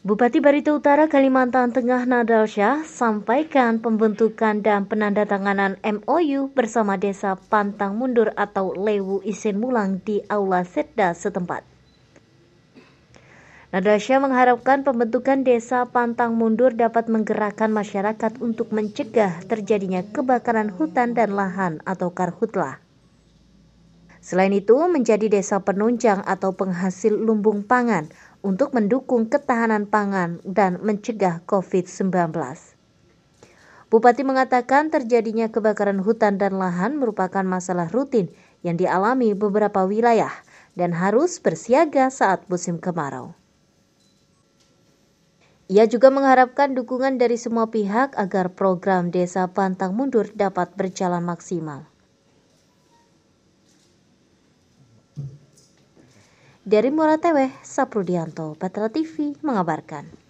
Bupati Barito Utara Kalimantan Tengah Nadal Syah sampaikan pembentukan dan penandatanganan MOU bersama Desa Pantang Mundur atau Lewu Isin Mulang di Aula Setda setempat. Nadal Syah mengharapkan pembentukan Desa Pantang Mundur dapat menggerakkan masyarakat untuk mencegah terjadinya kebakaran hutan dan lahan atau karhutla. Selain itu, menjadi desa penunjang atau penghasil lumbung pangan – untuk mendukung ketahanan pangan dan mencegah COVID-19. Bupati mengatakan terjadinya kebakaran hutan dan lahan merupakan masalah rutin yang dialami beberapa wilayah dan harus bersiaga saat musim kemarau. Ia juga mengharapkan dukungan dari semua pihak agar program Desa Pantang Mundur dapat berjalan maksimal. Dari Murateweh, Saprudianto, Patra TV mengabarkan.